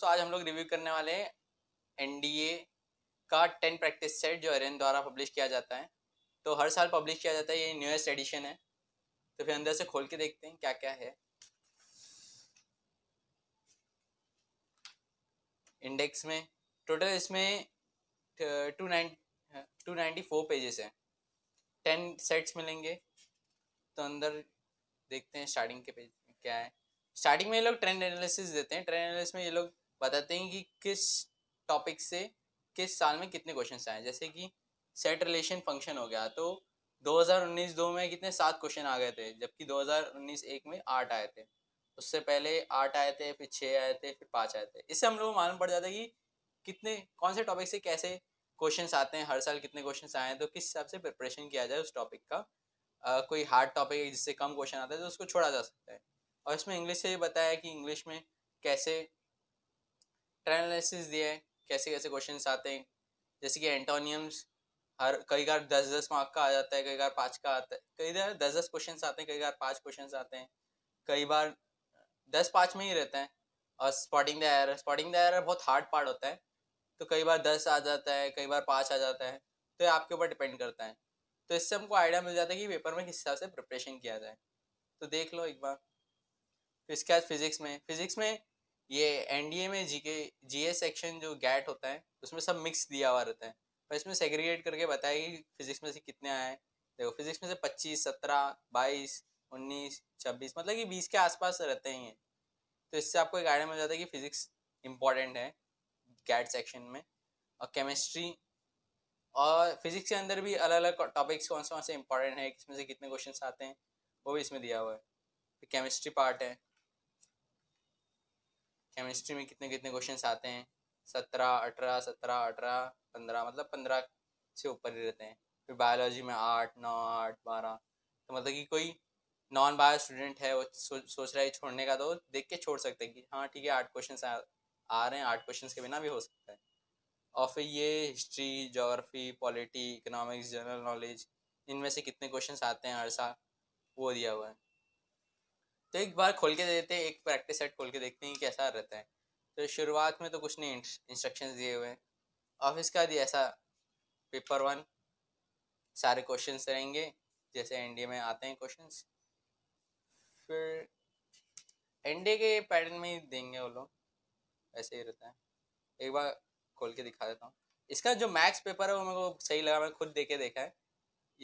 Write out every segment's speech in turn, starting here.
दोस्तों आज हम लोग रिव्यू करने वाले हैं एनडीए का टेन प्रैक्टिस सेट जो एरन द्वारा पब्लिश किया जाता है तो हर साल पब्लिश किया जाता है ये न्यूएस्ट एडिशन है तो फिर अंदर से खोल के देखते हैं क्या क्या है इंडेक्स में टोटल इसमें two nine two ninety four pages हैं टेन सेट्स मिलेंगे तो अंदर देखते हैं स्टार्टिंग के पेज क्या है स्टार्टिंग में ये लोग ट्रेंड एनालिसिस देते हैं ट्रेंड एनालिसिस में ये लोग बताते हैं कि किस टॉपिक से किस साल में कितने क्वेश्चन आए जैसे कि सेट रिलेशन फंक्शन हो गया तो 2019 दो में कितने सात क्वेश्चन आ गए थे जबकि 2019 एक में आठ आए थे उससे पहले आठ आए थे फिर छः आए थे फिर पाँच आए थे इससे हम लोग को मालूम पड़ जाता है कि कितने कौन से टॉपिक से कैसे क्वेश्चन आते हैं हर साल कितने क्वेश्चन आए हैं तो किस हिसाब से प्रिपरेशन किया जाए उस टॉपिक का आ, कोई हार्ड टॉपिक है जिससे कम क्वेश्चन आता है तो उसको छोड़ा जा सकता है और इसमें इंग्लिश से ये बताया कि इंग्लिश में कैसे ट्रेंड एनालिसिस दिया है कैसे कैसे क्वेश्चन आते हैं जैसे कि एंटोनियम्स हर कई बार दस दस मार्क का आ जाता है कई बार पाँच का आता है कई बार दस दस क्वेश्चन आते हैं कई बार पाँच क्वेश्चन आते हैं कई बार दस पाँच में ही रहते हैं और spotting the error spotting the error बहुत हार्ड पार्ट होता है तो कई बार दस आ जाता है कई बार पाँच आ जाता है तो ये आपके ऊपर डिपेंड करता है तो इससे हमको आइडिया मिल जाता है कि पेपर में किस हिसाब से प्रिपरेशन किया जाए तो देख लो एक बार इसके बाद फिजिक्स में फिजिक्स में ये एनडीए में जी के जी सेक्शन जो गैट होता है उसमें सब मिक्स दिया हुआ रहता है पर इसमें सेग्रीगेट करके बताया कि फिजिक्स में से कितने आए देखो फिजिक्स में से पच्चीस सत्रह बाईस उन्नीस छब्बीस मतलब कि बीस के आसपास रहते ही हैं तो इससे आपको एक आइडिया मिल जाता है कि फिजिक्स इम्पॉर्टेंट है गैट सेक्शन में और केमिस्ट्री और फिजिक्स के अंदर भी अलग अलग टॉपिक्स कौन से कौन से इंपॉर्टेंट है किसमें से कितने क्वेश्चन आते हैं वो भी इसमें दिया हुआ है केमिस्ट्री तो पार्ट है केमिस्ट्री में कितने कितने क्वेश्चन आते हैं सत्रह अठारह सत्रह अठारह पंद्रह मतलब पंद्रह से ऊपर ही रहते हैं फिर बायोलॉजी में आठ नौ आठ बारह तो मतलब कि कोई नॉन बायो स्टूडेंट है वो सो, सोच रहा है छोड़ने का तो देख के छोड़ सकते हैं कि हाँ ठीक है आठ क्वेश्चन आ, आ रहे हैं आठ क्वेश्चन के बिना भी हो सकता है और फिर ये history geography polity economics general knowledge इनमें से कितने क्वेश्चन आते हैं हर साल वो दिया हुआ है तो एक बार खोल के देते हैं एक प्रैक्टिस सेट खोल के देखते हैं कैसा रहता है तो शुरुआत में तो कुछ नहीं इंस्ट्रक्शंस दिए हुए हैं ऑफिस का भी ऐसा पेपर वन सारे क्वेश्चंस रहेंगे जैसे एन में आते हैं क्वेश्चंस फिर एन के पैटर्न में ही देंगे वो लोग ऐसे ही रहता है एक बार खोल के दिखा देता हूँ इसका जो मैक्स पेपर है वो मेरे को सही लगा मैं खुद देखे देखा है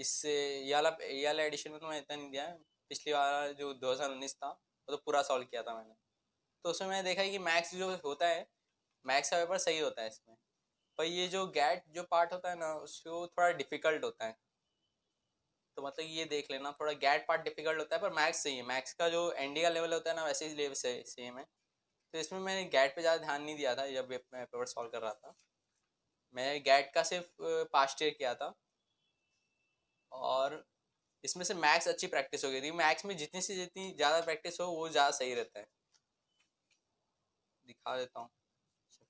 इससे ये वाला ये वाला एडिशन में तो मैं इतना नहीं दिया है पिछली बार जो उन्नीस था वो तो पूरा सॉल्व किया था मैंने तो उसमें मैंने देखा है कि मैथ्स जो होता है मैथ्स का पेपर सही होता है इसमें पर ये जो गैट जो पार्ट होता है ना उसको थोड़ा डिफिकल्ट होता है तो मतलब ये देख लेना थोड़ा गैट पार्ट डिफिकल्ट होता है पर मैथ्स सही है मैथ्स का जो एन का लेवल होता है ना वैसे ही सेम है तो इसमें मैंने गैट पे ज़्यादा ध्यान नहीं दिया था जब मैं पेपर सॉल्व कर रहा था मैंने गैट का सिर्फ पास्ट ईयर किया था और इसमें से मैथ्स अच्छी प्रैक्टिस हो गई थी मैथ्स में जितनी से जितनी ज़्यादा प्रैक्टिस हो वो ज़्यादा सही रहता है दिखा देता हूँ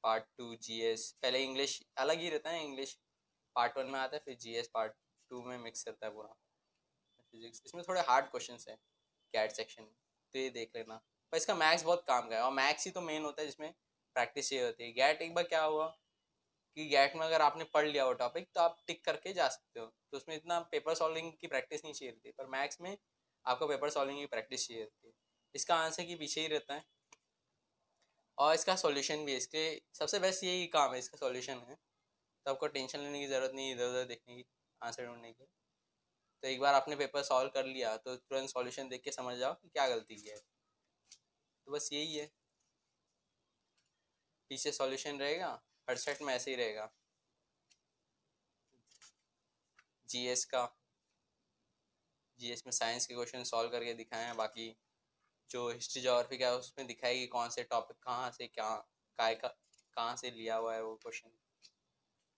पार्ट टू जी एस पहले इंग्लिश अलग ही रहता है इंग्लिश पार्ट वन में आता है फिर जी एस पार्ट टू में मिक्स रहता है पूरा फिजिक्स इसमें थोड़े हार्ड क्वेश्चन हैं कैट सेक्शन तो ये देख लेना पर इसका मैथ्स बहुत काम का है और मैथ्स ही तो मेन होता है जिसमें प्रैक्टिस ये होती है गैट एक बार क्या हुआ कि गैट में अगर आपने पढ़ लिया वो टॉपिक तो आप टिक करके जा सकते हो तो उसमें इतना पेपर सॉल्विंग की प्रैक्टिस नहीं चाहिए रहती पर मैथ्स में आपको पेपर सॉल्विंग की प्रैक्टिस चाहिए रहती है इसका आंसर की पीछे ही रहता है और इसका सॉल्यूशन भी है इसके सबसे बेस्ट यही काम है इसका सॉल्यूशन है तो आपको टेंशन लेने की ज़रूरत नहीं इधर उधर देखने की आंसर ढूंढने की तो एक बार आपने पेपर सॉल्व कर लिया तो तुरंत सॉल्यूशन देख के समझ जाओ कि क्या गलती की है तो बस यही है पीछे सॉल्यूशन रहेगा हर सेट में ऐसे ही रहेगा जीएस का जीएस में साइंस के क्वेश्चन सॉल्व करके दिखाए हैं बाकी जो हिस्ट्री जोग्राफी का है उसमें दिखाएगी कि कौन से टॉपिक कहाँ से क्या काय का कहाँ से लिया हुआ है वो क्वेश्चन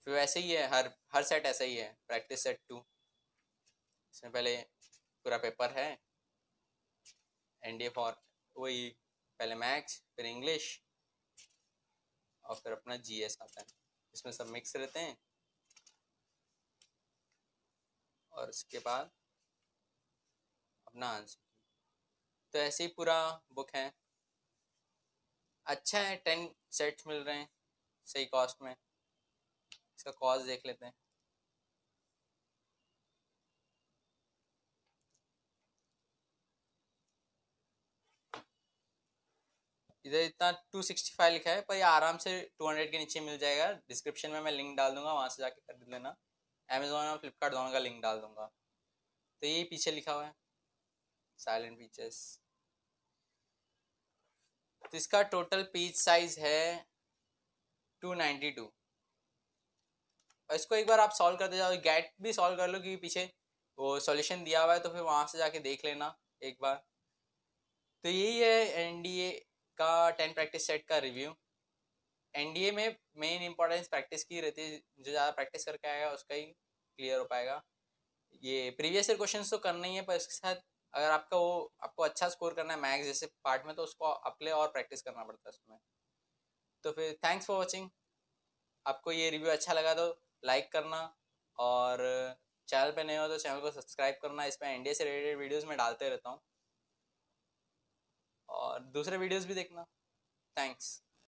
फिर वैसे ही है हर हर सेट ऐसा ही है प्रैक्टिस सेट टू इसमें पहले पूरा पेपर है एन डी फॉर वही पहले मैथ्स फिर इंग्लिश और फिर अपना एस आता है इसमें सब मिक्स रहते हैं और इसके बाद अपना आंसर तो ऐसे ही पूरा बुक है अच्छा है टेन सेट्स मिल रहे हैं सही कॉस्ट में इसका कॉस्ट देख लेते हैं इधर इतना 265 लिखा है पर ये आराम से 200 के नीचे मिल जाएगा डिस्क्रिप्शन में मैं लिंक डाल दूंगा वहाँ से जाके खरीद लेना अमेजोन और फ्लिपकार्ट दोनों का लिंक डाल दूंगा तो ये पीछे लिखा हुआ है साइलेंट पीचेस तो इसका टोटल पीच साइज है 292 और इसको एक बार आप सॉल्व करते जाओ गैट भी सॉल्व कर लो क्योंकि पीछे वो सॉल्यूशन दिया हुआ है तो फिर वहाँ से जाके देख लेना एक बार तो यही है एन डी ए का टेन प्रैक्टिस सेट का रिव्यू एनडीए में मेन इंपॉर्टेंस प्रैक्टिस की रहती है जो ज़्यादा प्रैक्टिस करके आएगा उसका ही क्लियर हो पाएगा ये प्रीवियस ईयर क्वेश्चन तो करना ही है पर इसके साथ अगर आपका वो आपको अच्छा स्कोर करना है मैक्स जैसे पार्ट में तो उसको अपने और प्रैक्टिस करना पड़ता है उसमें तो फिर थैंक्स फॉर वॉचिंग आपको ये रिव्यू अच्छा लगा तो लाइक करना और चैनल पे नए हो तो चैनल को सब्सक्राइब करना इसमें एनडीए से रिलेटेड वीडियोस में डालते रहता हूँ और दूसरे वीडियोस भी देखना थैंक्स